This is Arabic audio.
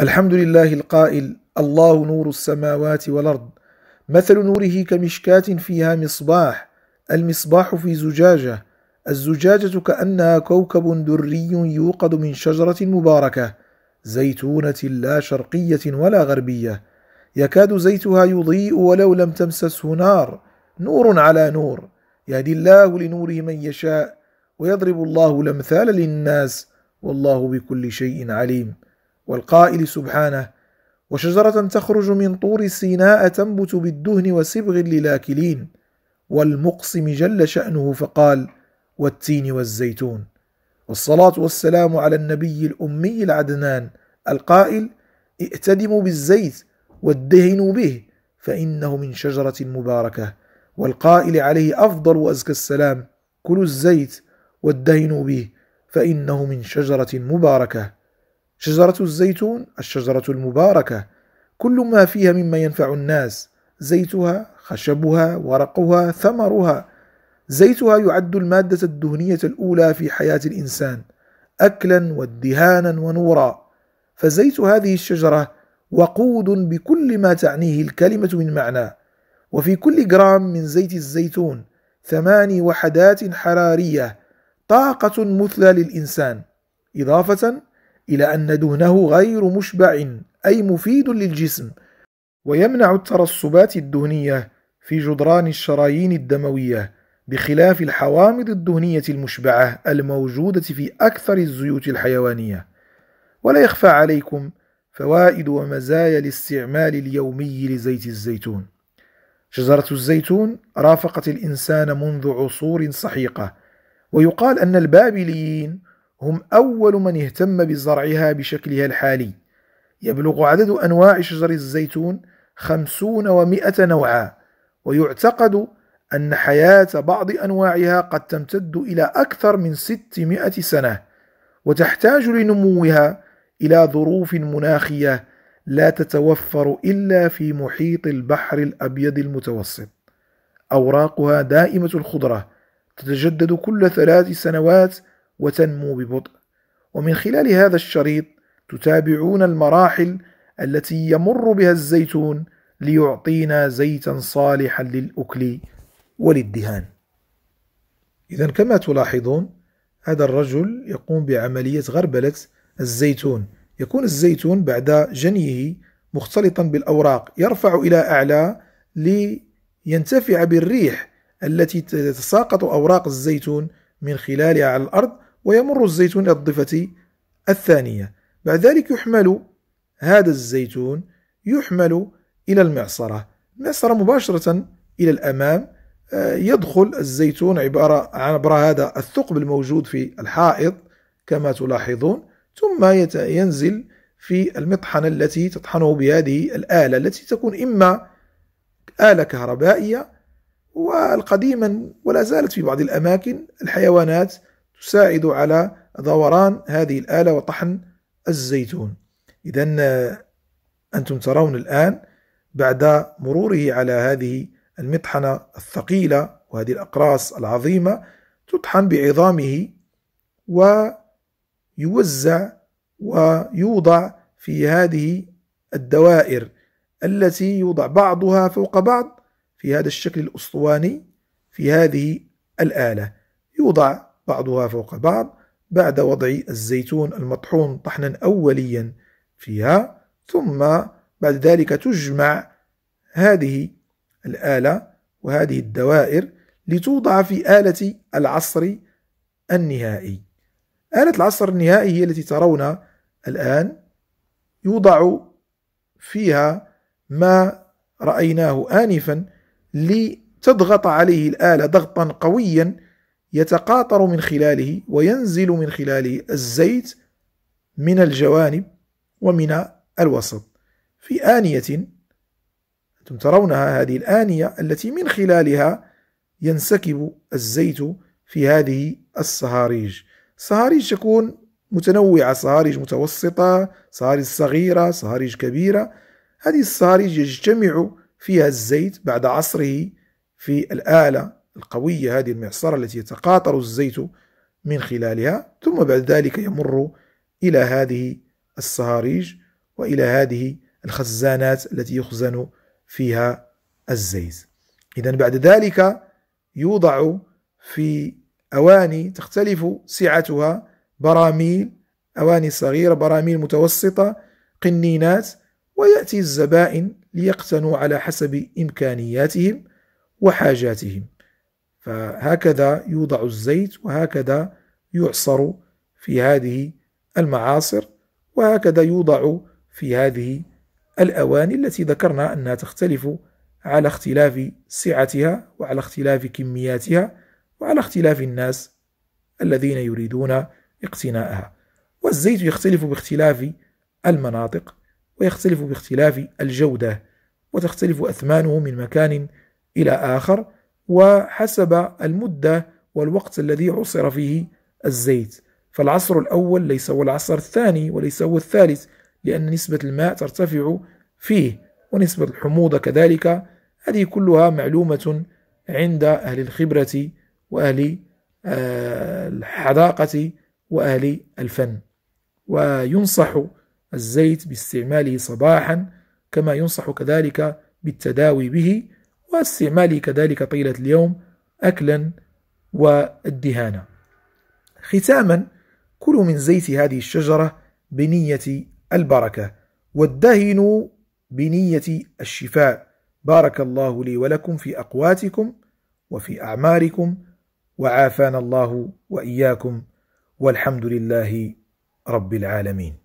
الحمد لله القائل الله نور السماوات والأرض مثل نوره كمشكاة فيها مصباح المصباح في زجاجة الزجاجة كأنها كوكب دري يوقد من شجرة مباركة زيتونة لا شرقية ولا غربية يكاد زيتها يضيء ولو لم تمسسه نار نور على نور يهدي الله لنوره من يشاء ويضرب الله الأمثال للناس والله بكل شيء عليم والقائل سبحانه وشجرة تخرج من طور سيناء تنبت بالدهن وسبغ للاكلين والمقسم جل شأنه فقال والتين والزيتون والصلاة والسلام على النبي الأمي العدنان القائل ائتدموا بالزيت وادهنوا به فإنه من شجرة مباركة والقائل عليه أفضل وأزكى السلام كلوا الزيت وادهنوا به فإنه من شجرة مباركة شجرة الزيتون الشجرة المباركة كل ما فيها مما ينفع الناس زيتها خشبها ورقها ثمرها زيتها يعد المادة الدهنية الأولى في حياة الإنسان أكلا وادهانا ونورا فزيت هذه الشجرة وقود بكل ما تعنيه الكلمة من معنى وفي كل جرام من زيت الزيتون ثماني وحدات حرارية طاقة مثلى للإنسان إضافة إلى أن دهنه غير مشبع أي مفيد للجسم ويمنع الترسبات الدهنية في جدران الشرايين الدموية بخلاف الحوامض الدهنية المشبعة الموجودة في أكثر الزيوت الحيوانية ولا يخفى عليكم فوائد ومزايا الاستعمال اليومي لزيت الزيتون شجرة الزيتون رافقت الإنسان منذ عصور صحيقة ويقال أن البابليين هم أول من اهتم بزرعها بشكلها الحالي يبلغ عدد أنواع شجر الزيتون خمسون ومائة نوعا ويعتقد أن حياة بعض أنواعها قد تمتد إلى أكثر من ستمائة سنة وتحتاج لنموها إلى ظروف مناخية لا تتوفر إلا في محيط البحر الأبيض المتوسط أوراقها دائمة الخضرة تتجدد كل ثلاث سنوات وتنمو ببطء ومن خلال هذا الشريط تتابعون المراحل التي يمر بها الزيتون ليعطينا زيتا صالحا للأكل وللدهان إذا كما تلاحظون هذا الرجل يقوم بعملية غربلة الزيتون يكون الزيتون بعد جنيه مختلطا بالأوراق يرفع إلى أعلى لينتفع بالريح التي تتساقط أوراق الزيتون من خلالها على الأرض ويمر الزيتون إلى الضفة الثانية بعد ذلك يحمل هذا الزيتون يحمل إلى المعصرة المعصرة مباشرة إلى الأمام آه، يدخل الزيتون عبارة عن عبر هذا الثقب الموجود في الحائط كما تلاحظون ثم ينزل في المطحنة التي تطحنه بهذه الآلة التي تكون إما آلة كهربائية والقديما ولا زالت في بعض الأماكن الحيوانات تساعد على دوران هذه الآلة وطحن الزيتون إذا آه، أنتم ترون الآن بعد مروره على هذه المطحنة الثقيلة وهذه الأقراص العظيمة تطحن بعظامه ويوزع ويوضع في هذه الدوائر التي يوضع بعضها فوق بعض في هذا الشكل الأسطواني في هذه الآلة يوضع بعضها فوق بعض بعد وضع الزيتون المطحون طحنا أوليا فيها ثم بعد ذلك تجمع هذه الآلة وهذه الدوائر لتوضع في آلة العصر النهائي آلة العصر النهائي هي التي ترون الآن يوضع فيها ما رأيناه آنفا لتضغط عليه الآلة ضغطا قويا يتقاطر من خلاله وينزل من خلاله الزيت من الجوانب ومن الوسط في آنية أنتم ترونها هذه الآنية التي من خلالها ينسكب الزيت في هذه الصهاريج صهاريج تكون متنوعة صهاريج متوسطة صهاريج صغيرة صهاريج كبيرة هذه الصهاريج يجتمع فيها الزيت بعد عصره في الآلة القوية هذه المعصرة التي يتقاطر الزيت من خلالها ثم بعد ذلك يمر إلى هذه الصهاريج وإلى هذه الخزانات التي يخزن فيها الزيت إذا بعد ذلك يوضع في أواني تختلف سعتها براميل أواني صغيرة براميل متوسطة قنينات ويأتي الزبائن ليقتنوا على حسب إمكانياتهم وحاجاتهم فهكذا يوضع الزيت وهكذا يعصر في هذه المعاصر وهكذا يوضع في هذه الأواني التي ذكرنا أنها تختلف على اختلاف سعتها وعلى اختلاف كمياتها وعلى اختلاف الناس الذين يريدون اقتناءها والزيت يختلف باختلاف المناطق ويختلف باختلاف الجودة وتختلف أثمانه من مكان إلى آخر وحسب المدة والوقت الذي عصر فيه الزيت فالعصر الأول ليس هو العصر الثاني وليس هو الثالث لأن نسبة الماء ترتفع فيه ونسبة الحموضة كذلك هذه كلها معلومة عند أهل الخبرة وأهل آه، الحداقة وأهل الفن وينصح الزيت باستعماله صباحا كما ينصح كذلك بالتداوي به واستعمالي كذلك طيلة اليوم أكلا والدهانا ختاما كلوا من زيت هذه الشجرة بنية البركة وادهنوا بنية الشفاء بارك الله لي ولكم في أقواتكم وفي أعماركم وعافانا الله وإياكم والحمد لله رب العالمين